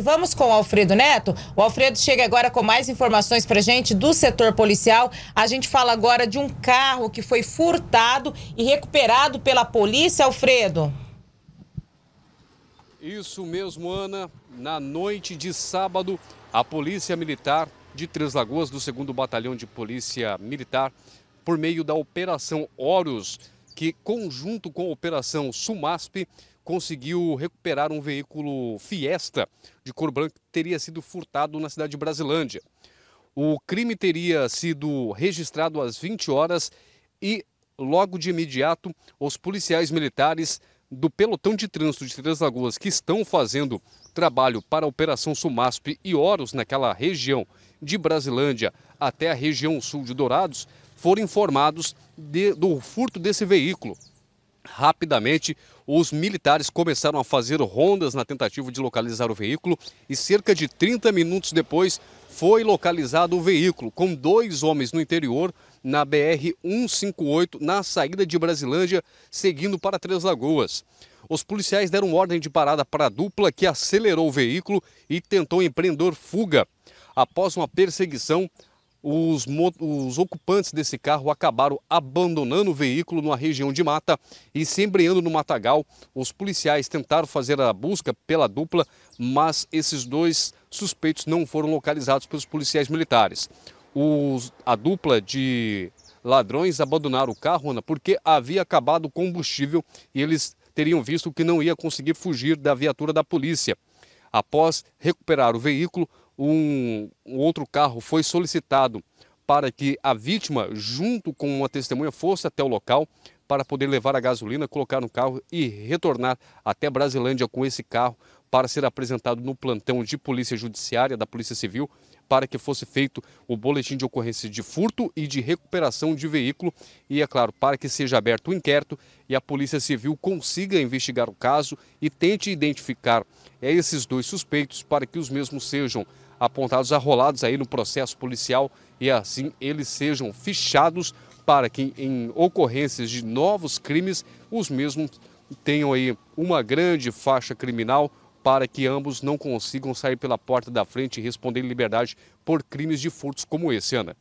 Vamos com o Alfredo Neto. O Alfredo chega agora com mais informações para gente do setor policial. A gente fala agora de um carro que foi furtado e recuperado pela polícia, Alfredo. Isso mesmo, Ana. Na noite de sábado, a Polícia Militar de Três Lagoas, do 2 Batalhão de Polícia Militar, por meio da Operação Horus, que, conjunto com a Operação Sumasp, conseguiu recuperar um veículo Fiesta de cor branca que teria sido furtado na cidade de Brasilândia. O crime teria sido registrado às 20 horas e, logo de imediato, os policiais militares do pelotão de trânsito de Três Lagoas que estão fazendo trabalho para a Operação Sumasp e Oros naquela região de Brasilândia até a região sul de Dourados foram informados de, do furto desse veículo. Rapidamente, os militares começaram a fazer rondas na tentativa de localizar o veículo e cerca de 30 minutos depois foi localizado o veículo com dois homens no interior na BR 158 na saída de Brasilândia, seguindo para Três Lagoas. Os policiais deram ordem de parada para a dupla que acelerou o veículo e tentou empreender fuga. Após uma perseguição, os, os, ocupantes desse carro acabaram abandonando o veículo numa região de mata e se embreando no matagal. Os policiais tentaram fazer a busca pela dupla, mas esses dois suspeitos não foram localizados pelos policiais militares. Os, a dupla de ladrões abandonaram o carro, Ana, porque havia acabado o combustível e eles teriam visto que não ia conseguir fugir da viatura da polícia. Após recuperar o veículo, um, um outro carro foi solicitado para que a vítima, junto com uma testemunha, fosse até o local para poder levar a gasolina, colocar no carro e retornar até Brasilândia com esse carro para ser apresentado no plantão de Polícia Judiciária da Polícia Civil para que fosse feito o boletim de ocorrência de furto e de recuperação de veículo e, é claro, para que seja aberto o inquérito e a Polícia Civil consiga investigar o caso e tente identificar é, esses dois suspeitos para que os mesmos sejam apontados, arrolados aí no processo policial e assim eles sejam fichados para que em ocorrências de novos crimes os mesmos tenham aí uma grande faixa criminal para que ambos não consigam sair pela porta da frente e responder em liberdade por crimes de furtos como esse, Ana.